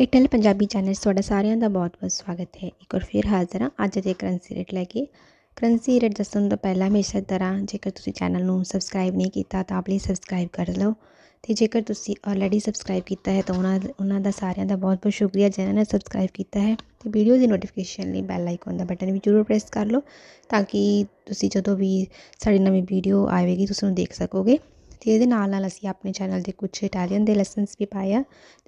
ਇਟਲ Punjabi channel ਤੁਹਾਡਾ ਸਾਰਿਆਂ ਦਾ ਬਹੁਤ-ਬਹੁਤ ਸਵਾਗਤ ਹੈ ਇੱਕ ਵਾਰ ਫਿਰ ਹਾਜ਼ਰ ਹਾਂ ਅੱਜ ਦੇ ਕਰੰਸੀ ਰੇਟ ਲੈ ਕੇ ਕਰੰਸੀ ਰੇਟ ਦੱਸਣ ਤੋਂ ਪਹਿਲਾਂ ਹਮੇਸ਼ਾ ਤਰ੍ਹਾਂ ਜੇਕਰ ਤੁਸੀਂ ਚੈਨਲ ਨੂੰ ਸਬਸਕ੍ਰਾਈਬ ਨਹੀਂ ਕੀਤਾ ਤਾਂ ਪਲੀਜ਼ ਸਬਸਕ੍ਰਾਈਬ ਕਰ ਲਓ ਤੇ ਜੇਕਰ ਤੁਸੀਂ ਆਲਰੇਡੀ ਸਬਸਕ੍ਰਾਈਬ ਕੀਤਾ ਹੈ ਤਾਂ ਉਹਨਾਂ ਉਹਨਾਂ ਦਾ ਸਾਰਿਆਂ ਦਾ ਬਹੁਤ-ਬਹੁਤ ਸ਼ੁਕਰੀਆ ਜਿਨ੍ਹਾਂ ਨੇ ਸਬਸਕ੍ਰਾਈਬ ਕੀਤਾ ਹੈ ਤੇ ਵੀਡੀਓ ਦੀ ਨੋਟੀਫਿਕੇਸ਼ਨ ਲਈ ਬੈਲ ਆਈਕਨ ਦਾ ਬਟਨ ਵੀ ਜ਼ਰੂਰ ਪ੍ਰੈਸ ਕਰ ਲਓ ਤਾਂ ਕਿ ਤੁਸੀਂ ਜਦੋਂ ਵੀ ਸਾਡੀ ਨਵੀਂ ਵੀਡੀਓ ਆਵੇਗੀ ਤੁਸੀਂ ਉਹਨੂੰ ਦੇਖ ਸਕੋਗੇ ਤੇ ਇਹਦੇ ਨਾਲ ਨਾਲ ਅਸੀਂ ਆਪਣੇ ਚੈਨਲ ਦੇ ਕੁਝ ਇਟਾਲੀਅਨ ਦੇ ਲੈਸਨਸ ਵੀ ਪਾਏ ਆ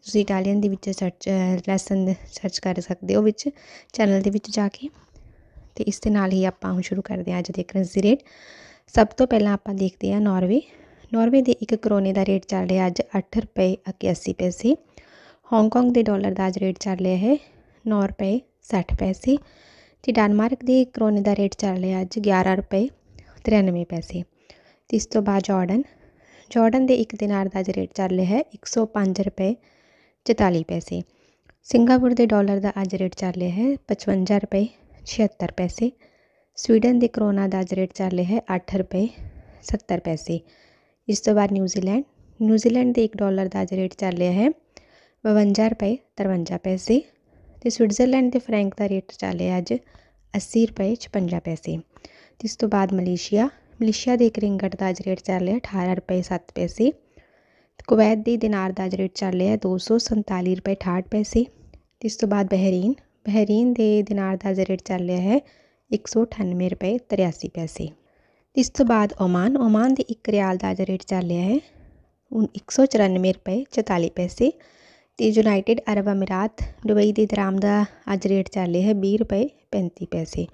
ਤੁਸੀਂ ਇਟਾਲੀਅਨ ਦੇ ਵਿੱਚ ਸਰਚ ਲੈਸਨ ਸਰਚ ਕਰ ਸਕਦੇ ਹੋ ਵਿੱਚ ਚੈਨਲ ਦੇ ਵਿੱਚ ਜਾ ਕੇ ਤੇ ਇਸ ਦੇ ਨਾਲ ਹੀ ਆਪਾਂ ਹੁਣ ਸ਼ੁਰੂ ਕਰਦੇ ਹਾਂ ਅੱਜ ਦੇ ਕਰੰਸੀ ਰੇਟ ਸਭ ਤੋਂ ਪਹਿਲਾਂ ਆਪਾਂ ਦੇਖਦੇ ਹਾਂ ਨਾਰਵੇ ਨਾਰਵੇ ਦੇ ਇੱਕ ਕਰੋਨੇ ਦਾ ਰੇਟ ਚੱਲ ਰਿਹਾ ਅੱਜ 8 ਰੁਪਏ 81 ਪੈਸੇ ਹਾਂਗਕਾਂਗ ਦੇ ਡਾਲਰ ਦਾ ਅੱਜ ਰੇਟ ਚੱਲ ਰਿਹਾ ਹੈ 9 ਰੁਪਏ 60 ਪੈਸੇ ਤੇ ਡਨਮਾਰਕ ਦੇ ਕਰੋਨੇ ਦਾ ਰੇਟ ਚੱਲ ਰਿਹਾ ਅੱਜ 11 ਰੁਪਏ 93 ਪੈਸੇ ਤੇ ਇਸ ਤੋਂ ਬਾਅਦ ਜਾਰਡਨ ਜਾਰਡਨ ਦੇ 1 ਦਿਨਾਰ ਦਾ ਅੱਜ ਰੇਟ ਚੱਲ ਰਿਹਾ ਹੈ 105 ਰੁਪਏ 44 ਪੈਸੇ ਸਿੰਗਾਪੁਰ ਦੇ ਡਾਲਰ ਦਾ ਅੱਜ ਰੇਟ ਚੱਲ ਰਿਹਾ ਹੈ 55 ਰੁਪਏ 76 ਪੈਸੇ ਸਵੀਡਨ ਦੇ ਕਰੋਨਾ ਦਾ ਅੱਜ ਰੇਟ ਚੱਲ ਰਿਹਾ ਹੈ 8 ਰੁਪਏ 70 ਪੈਸੇ ਇਸ ਤੋਂ ਬਾਅਦ ਨਿਊਜ਼ੀਲੈਂਡ ਨਿਊਜ਼ੀਲੈਂਡ ਦੇ 1 ਡਾਲਰ ਦਾ ਅੱਜ ਰੇਟ ਚੱਲ ਰਿਹਾ ਹੈ 52 ਰੁਪਏ 53 ਪੈਸੇ ਤੇ ਸਵਿਟਜ਼ਰਲੈਂਡ ਦੇ ਫ੍ਰੈਂਕ ਦਾ ਰੇਟ ਚੱਲ ਰਿਹਾ ਅੱਜ 80 ਰੁਪਏ 56 ਪੈਸੇ ਇਸ ਤੋਂ ਬਾਅਦ ਮਲੇਸ਼ੀਆ ਮਲੇਸ਼ੀਆ ਦੇ ਰਿੰਗਟ ਦਾ ਅੱਜ ਰੇਟ ਚੱਲ ਰਿਹਾ ਅਠਾਰ੍ਹਾਂ ਰੁਪਏ 7 ਪੈਸੇ ਕੁਵੈਤ ਦੀ ਦਿਨਾਰ ਦਾ ਅੱਜ ਰੇਟ ਚੱਲ ਰਿਹਾ 247 ਰੁਪਏ ਅਠਾਹਠ ਪੈਸੇ ਇਸ ਤੋਂ ਬਾਅਦ ਬਹਿਰੀਨ ਬਹਿਰੀਨ ਦੇ ਦਿਨਾਰ ਦਾ ਅੱਜ ਰੇਟ ਚੱਲ ਰਿਹਾ ਹੈ 198 ਰੁਪਏ 83 ਪੈਸੇ ਇਸ ਤੋਂ ਬਾਅਦ ਓਮਾਨ ਓਮਾਨ ਦੇ 1 ਰਿਆਲ ਦਾ ਅੱਜ ਰੇਟ ਚੱਲ ਰਿਹਾ ਹੈ 194 ਰੁਪਏ 44 ਪੈਸੇ ਤੇ ਯੂਨਾਈਟਿਡ ਅਰਬ ਅਮੀਰਾਤ ਦੁਬਈ ਦੇ ਦਰਾਮ ਦਾ ਅੱਜ ਰੇਟ ਚੱਲ ਰਿਹਾ ਹੈ 20 ਰੁਪਏ 35 ਪੈਸੇ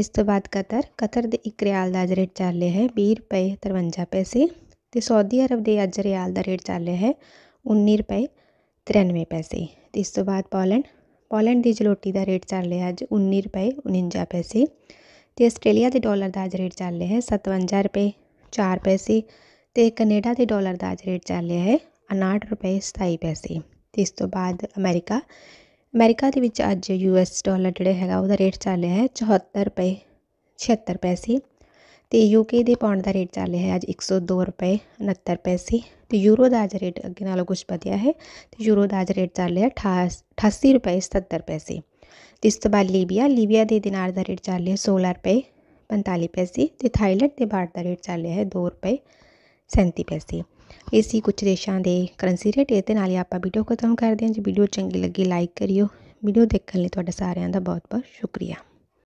ਇਸ ਤੋਂ ਬਾਅਦ ਕਤਰ ਕਤਰ ਦੇ ਇੱਕ ਰਿਆਲ ਦਾ ਅੱਜ ਰੇਟ ਚੱਲ ਰਿਹਾ ਹੈ ਵੀਹ ਰੁਪਏ ਤਰਵੰਜਾ ਪੈਸੇ ਤੇ ਸਾਊਦੀ ਅਰਬ ਦੇ ਅੱਜ ਰਿਆਲ ਦਾ ਰੇਟ ਚੱਲ ਰਿਹਾ ਹੈ ਉੱਨੀ ਰੁਪਏ ਤਰਾਨਵੇਂ ਪੈਸੇ ਅਤੇ ਇਸ ਤੋਂ ਬਾਅਦ ਪੋਲੈਂਡ ਪੋਲੈਂਡ ਦੀ ਜਲੋਟੀ ਦਾ ਰੇਟ ਚੱਲ ਰਿਹਾ ਅੱਜ ਉੱਨੀ ਰੁਪਏ ਉਣੰਜਾ ਪੈਸੇ ਤੇ ਆਸਟ੍ਰੇਲੀਆ ਦੇ ਡਾਲਰ ਦਾ ਅੱਜ ਰੇਟ ਚੱਲ ਰਿਹਾ ਹੈ ਸਤਵੰਜਾ ਰੁਪਏ ਚਾਰ ਪੈਸੇ ਤੇ ਕੈਨੇਡਾ ਦੇ ਡਾਲਰ ਦਾ ਅੱਜ ਰੇਟ ਚੱਲ ਰਿਹਾ ਹੈ ਉਣਾਹਠ ਰੁਪਏ ਸਤਾਈ ਪੈਸੇ ਅਤੇ ਇਸ ਤੋਂ ਬਾਅਦ ਅਮਰੀਕਾ ਅਮਰੀਕਾ ਦੇ ਵਿੱਚ ਅੱਜ ਯੂ ਐਸ ਡਾਲਰ ਜਿਹੜਾ ਹੈਗਾ ਉਹਦਾ ਰੇਟ ਚੱਲ ਰਿਹਾ ਹੈ 74 ਰੁਪਏ 76 ਪੈਸੇ ਤੇ ਯੂਕੇ ਦੇ ਪਾਉਂਡ ਦਾ ਰੇਟ ਚੱਲ ਰਿਹਾ ਹੈ ਅੱਜ 102 ਰੁਪਏ 69 ਪੈਸੇ ਤੇ ਯੂਰੋ ਦਾ ਅੱਜ ਰੇਟ ਅੱਗੇ ਨਾਲੋਂ ਕੁਝ ਵਧਿਆ ਹੈ ਤੇ ਯੂਰੋ ਦਾ ਅੱਜ ਰੇਟ ਚੱਲ ਰਿਹਾ 88 ਰੁਪਏ 77 ਪੈਸੇ ਤੇ ਇਸ ਤੋਂ ਬਾਅਦ ਲੀਬੀਆ ਲੀਬੀਆ ਦੇ ਦਿਨਾਰ ਦਾ ਰੇਟ ਚੱਲ ਰਿਹਾ 16 ਰੁਪਏ 45 ਪੈਸੇ ਤੇ ਥਾਈਲੈਂਡ ਦੇ ਬਾਟ ਦਾ ਰੇਟ ਚੱਲ ਰਿਹਾ ਹੈ 2 ਰੁਪਏ 37 ਪੈਸੇ ਇਸੀ ਹੀ ਕੁਝ ਦੇਸ਼ਾਂ ਦੇ ਕਰੰਸੀ ਰੇਟ ਇਹਦੇ ਨਾਲ ਹੀ ਆਪਾਂ ਵੀਡੀਓ ਖਤਮ ਕਰਦੇ ਹਾਂ ਜੇ ਵੀਡੀਓ ਚੰਗੀ ਲੱਗੀ ਲਾਈਕ ਕਰਿਓ ਵੀਡੀਓ ਦੇਖਣ ਲਈ ਤੁਹਾਡਾ ਸਾਰਿਆਂ ਦਾ ਬਹੁਤ ਬਹੁਤ ਸ਼ੁਕਰੀਆ